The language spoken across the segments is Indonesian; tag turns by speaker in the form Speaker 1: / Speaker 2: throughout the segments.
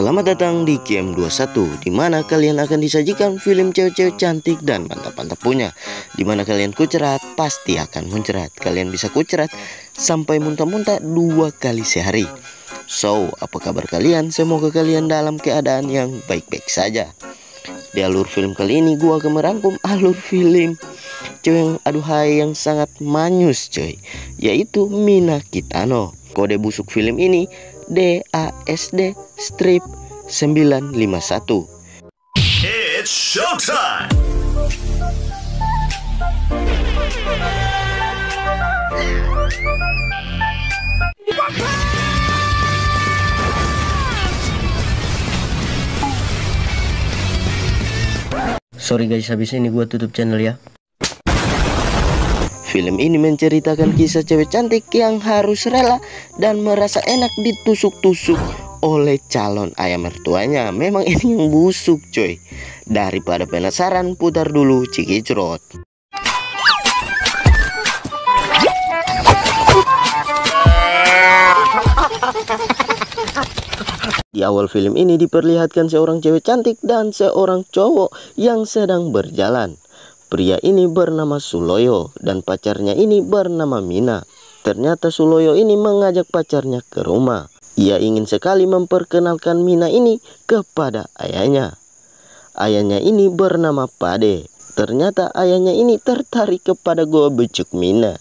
Speaker 1: Selamat datang di GM21 di mana kalian akan disajikan film cewek-cewek cantik dan mantap-mantap punya di mana kalian kucerat pasti akan muncrat kalian bisa kucerat sampai muntah-muntah dua kali sehari So apa kabar kalian semoga kalian dalam keadaan yang baik-baik saja Di alur film kali ini gua akan merangkum alur film cewek yang aduhai yang sangat manyus coy yaitu Mina Kitano Kode busuk film ini DASD strip 951. It's showtime. Sorry guys, habis ini gue tutup channel ya. Film ini menceritakan kisah cewek cantik yang harus rela dan merasa enak ditusuk-tusuk oleh calon ayah mertuanya Memang ini yang busuk coy Daripada penasaran putar dulu Cikicrot Di awal film ini diperlihatkan seorang cewek cantik dan seorang cowok yang sedang berjalan Pria ini bernama Suloyo dan pacarnya ini bernama Mina. Ternyata Suloyo ini mengajak pacarnya ke rumah. Ia ingin sekali memperkenalkan Mina ini kepada ayahnya. Ayahnya ini bernama Pade. Ternyata ayahnya ini tertarik kepada goa becuk Mina.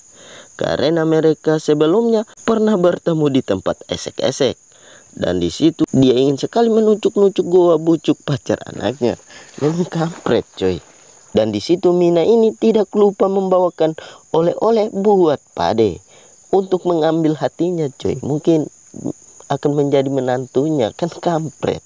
Speaker 1: Karena mereka sebelumnya pernah bertemu di tempat esek-esek. Dan di situ dia ingin sekali menunjuk-nunjuk goa bucuk pacar anaknya. Memang kampret coy. Dan di situ Mina ini tidak lupa membawakan oleh-oleh buat Pade untuk mengambil hatinya cuy. Mungkin akan menjadi menantunya kan kampret.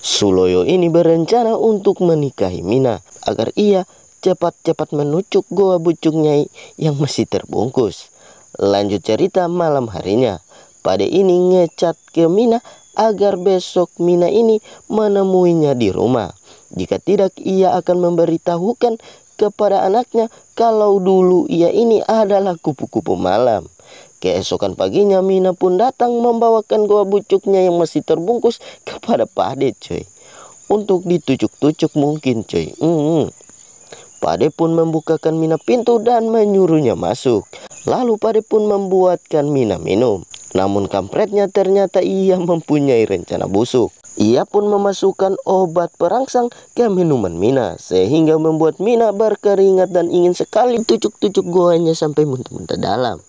Speaker 1: Suloyo ini berencana untuk menikahi Mina agar ia cepat-cepat menucuk goa bucuk Nyai yang masih terbungkus. Lanjut cerita malam harinya, Pade ini ngecat ke Mina agar besok Mina ini menemuinya di rumah. Jika tidak, ia akan memberitahukan kepada anaknya kalau dulu ia ini adalah kupu-kupu malam. Keesokan paginya Mina pun datang membawakan goa bucuknya yang masih terbungkus kepada Pade cuy. Untuk ditucuk-tucuk mungkin cuy. Hmm. Pade pun membukakan Mina pintu dan menyuruhnya masuk. Lalu Pade pun membuatkan Mina minum. Namun kampretnya ternyata ia mempunyai rencana busuk. Ia pun memasukkan obat perangsang ke minuman Mina sehingga membuat Mina berkeringat dan ingin sekali tucuk-tucuk goanya sampai muntah-muntah dalam.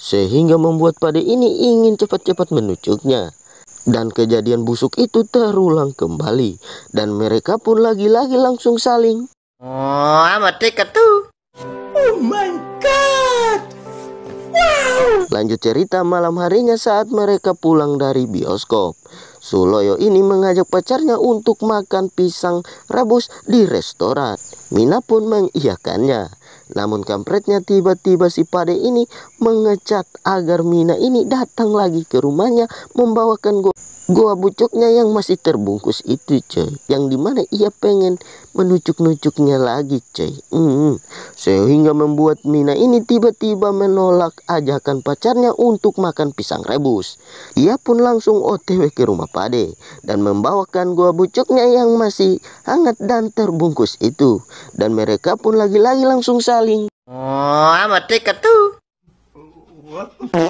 Speaker 1: Sehingga membuat pada ini ingin cepat-cepat menucuknya. Dan kejadian busuk itu terulang kembali dan mereka pun lagi-lagi langsung saling. Oh, amat tuh. Oh my god. Wow. Lanjut cerita malam harinya saat mereka pulang dari bioskop. Suloyo ini mengajak pacarnya untuk makan pisang rebus di restoran. Mina pun mengiyakannya. Namun kampretnya tiba-tiba si Pade ini mengecat agar Mina ini datang lagi ke rumahnya membawakan go goa bucuknya yang masih terbungkus itu coy. Yang dimana ia pengen menucuk-nucuknya lagi coy. Hmm. Sehingga membuat Mina ini tiba-tiba menolak ajakan pacarnya untuk makan pisang rebus. Ia pun langsung otw ke rumah pade dan membawakan gua bucuknya yang masih hangat dan terbungkus itu. Dan mereka pun lagi-lagi langsung saling. Oh, amat ketu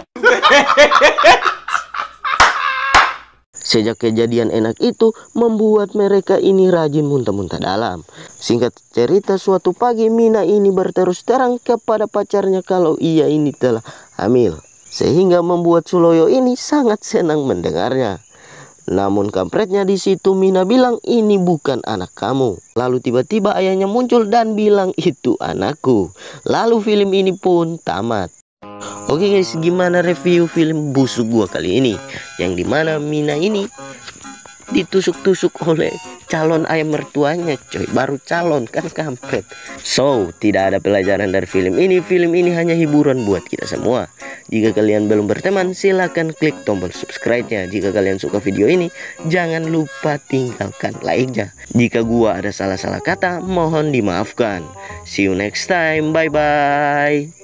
Speaker 1: Sejak kejadian enak itu membuat mereka ini rajin muntah-muntah dalam. Singkat cerita suatu pagi Mina ini berterus terang kepada pacarnya kalau ia ini telah hamil. Sehingga membuat Suloyo ini sangat senang mendengarnya. Namun kampretnya di situ Mina bilang ini bukan anak kamu. Lalu tiba-tiba ayahnya muncul dan bilang itu anakku. Lalu film ini pun tamat. Oke guys, gimana review film busuk gua kali ini? Yang dimana Mina ini ditusuk-tusuk oleh calon ayam mertuanya coy baru calon kan kampret so tidak ada pelajaran dari film ini film ini hanya hiburan buat kita semua jika kalian belum berteman silahkan klik tombol subscribe nya jika kalian suka video ini jangan lupa tinggalkan like nya jika gua ada salah-salah kata mohon dimaafkan see you next time bye bye